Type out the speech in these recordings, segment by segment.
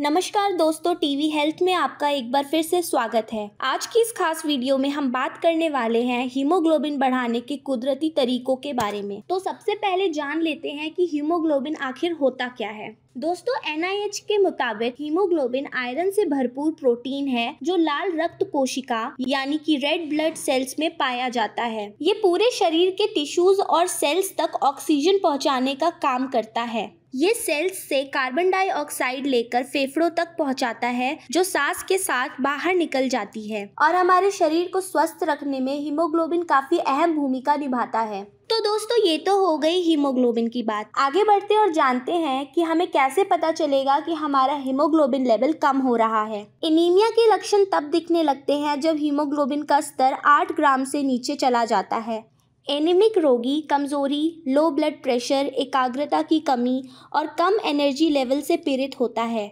नमस्कार दोस्तों TV health में आपका एक बार फिर से स्वागत है आज की इस खास वीडियो में हम बात करने वाले हैं हीमोग्लोबिन बढ़ाने के कुदरती तरीकों के बारे में तो सबसे पहले जान लेते हैं कि हीमोग्लोबिन आखिर होता क्या है दोस्तों एन के मुताबिक हीमोग्लोबिन आयरन से भरपूर प्रोटीन है जो लाल रक्त कोशिका यानी कि रेड ब्लड सेल्स में पाया जाता है ये पूरे शरीर के टिश्यूज और सेल्स तक ऑक्सीजन पहुंचाने का काम करता है ये सेल्स से कार्बन डाइऑक्साइड लेकर फेफड़ों तक पहुंचाता है जो सांस के साथ बाहर निकल जाती है और हमारे शरीर को स्वस्थ रखने में हीमोग्लोबिन काफी अहम भूमिका निभाता है तो दोस्तों ये तो हो गई हीमोग्लोबिन की बात आगे बढ़ते और जानते हैं कि हमें कैसे पता चलेगा कि हमारा हीमोग्लोबिन लेवल कम हो रहा है एनीमिया के लक्षण तब दिखने लगते हैं जब हीमोग्लोबिन का स्तर 8 ग्राम से नीचे चला जाता है एनिमिक रोगी कमज़ोरी लो ब्लड प्रेशर एकाग्रता की कमी और कम एनर्जी लेवल से पीड़ित होता है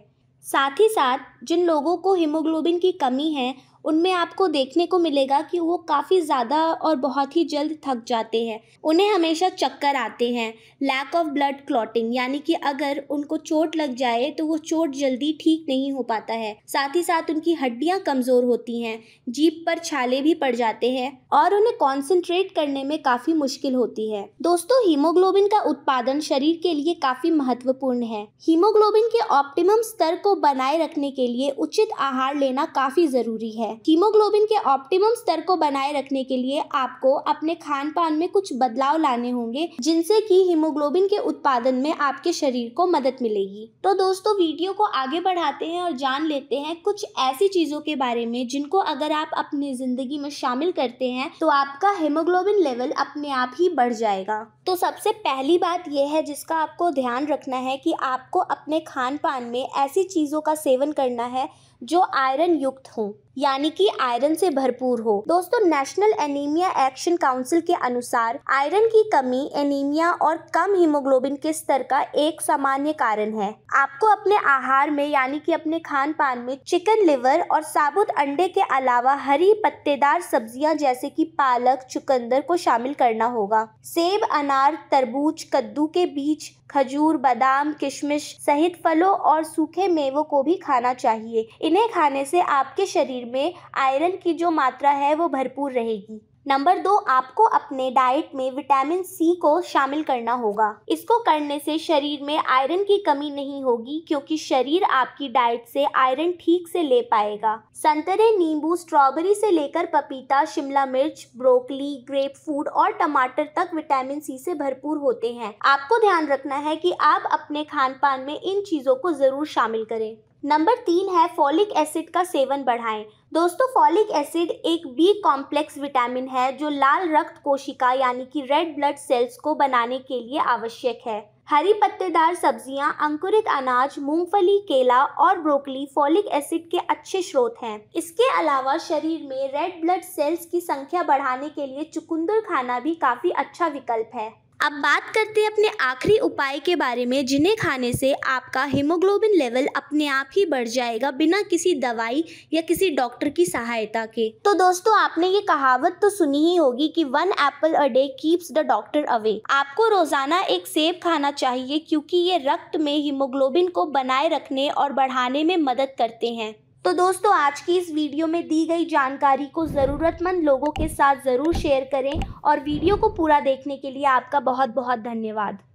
साथ ही साथ जिन लोगों को हीमोग्लोबिन की कमी है उनमें आपको देखने को मिलेगा कि वो काफ़ी ज़्यादा और बहुत ही जल्द थक जाते हैं उन्हें हमेशा चक्कर आते हैं लैक ऑफ ब्लड क्लॉटिंग यानी कि अगर उनको चोट लग जाए तो वो चोट जल्दी ठीक नहीं हो पाता है साथ ही साथ उनकी हड्डियाँ कमज़ोर होती हैं जीप पर छाले भी पड़ जाते हैं और उन्हें कॉन्सेंट्रेट करने में काफ़ी मुश्किल होती है दोस्तों हीमोग्लोबिन का उत्पादन शरीर के लिए काफ़ी महत्वपूर्ण है हीमोग्लोबिन के ऑप्टिमम स्तर को बनाए रखने के लिए उचित आहार लेना काफ़ी ज़रूरी है है हीमोग्लोबिन के ऑप्टिमम स्तर को बनाए रखने के लिए आपको अपने खान पान में कुछ बदलाव लाने होंगे जिनसे कि हीमोग्लोबिन के उत्पादन में आपके शरीर को मदद मिलेगी तो दोस्तों वीडियो को आगे बढ़ाते हैं और जान लेते हैं कुछ ऐसी चीजों के बारे में जिनको अगर आप अपनी जिंदगी में शामिल करते हैं तो आपका हेमोग्लोबिन लेवल अपने आप ही बढ़ जाएगा तो सबसे पहली बात यह है जिसका आपको ध्यान रखना है कि आपको अपने खान पान में ऐसी चीज़ों का सेवन करना है जो आयरन युक्त हों यानी कि आयरन से भरपूर हो दोस्तों नेशनल एनीमिया एक्शन काउंसिल के अनुसार आयरन की कमी एनीमिया और कम हीमोग्लोबिन के स्तर का एक सामान्य कारण है आपको अपने आहार में यानी कि अपने खान पान में चिकन लिवर और साबुत अंडे के अलावा हरी पत्तेदार सब्जियां जैसे कि पालक चुकंदर को शामिल करना होगा सेब अनार तरबूज कद्दू के बीज खजूर बादाम किशमिश सहित फलों और सूखे मेवों को भी खाना चाहिए इन इन्हें खाने से आपके शरीर में आयरन की जो मात्रा है वो भरपूर रहेगी नंबर दो आपको अपने डाइट में विटामिन सी को शामिल करना होगा इसको करने से शरीर में आयरन की कमी नहीं होगी क्योंकि शरीर आपकी डाइट से आयरन ठीक से ले पाएगा संतरे नींबू स्ट्रॉबेरी से लेकर पपीता शिमला मिर्च ब्रोकली ग्रेप फ्रूट और टमाटर तक विटामिन सी से भरपूर होते हैं आपको ध्यान रखना है कि आप अपने खान पान में इन चीज़ों को ज़रूर शामिल करें नंबर तीन है फॉलिक एसिड का सेवन बढ़ाएं दोस्तों फॉलिक एसिड एक बी कॉम्प्लेक्स विटामिन है जो लाल रक्त कोशिका यानी कि रेड ब्लड सेल्स को बनाने के लिए आवश्यक है हरी पत्तेदार सब्जियां, अंकुरित अनाज मूंगफली केला और ब्रोकली फॉलिक एसिड के अच्छे स्रोत हैं इसके अलावा शरीर में रेड ब्लड सेल्स की संख्या बढ़ाने के लिए चुकंदर खाना भी काफ़ी अच्छा विकल्प है अब बात करते हैं अपने आखिरी उपाय के बारे में जिन्हें खाने से आपका हीमोग्लोबिन लेवल अपने आप ही बढ़ जाएगा बिना किसी दवाई या किसी डॉक्टर की सहायता के तो दोस्तों आपने ये कहावत तो सुनी ही होगी कि one apple a day keeps the doctor away आपको रोजाना एक सेब खाना चाहिए क्योंकि ये रक्त में हीमोग्लोबिन को बनाए रखने और बढ़ाने में मदद करते हैं तो दोस्तों आज की इस वीडियो में दी गई जानकारी को ज़रूरतमंद लोगों के साथ ज़रूर शेयर करें और वीडियो को पूरा देखने के लिए आपका बहुत बहुत धन्यवाद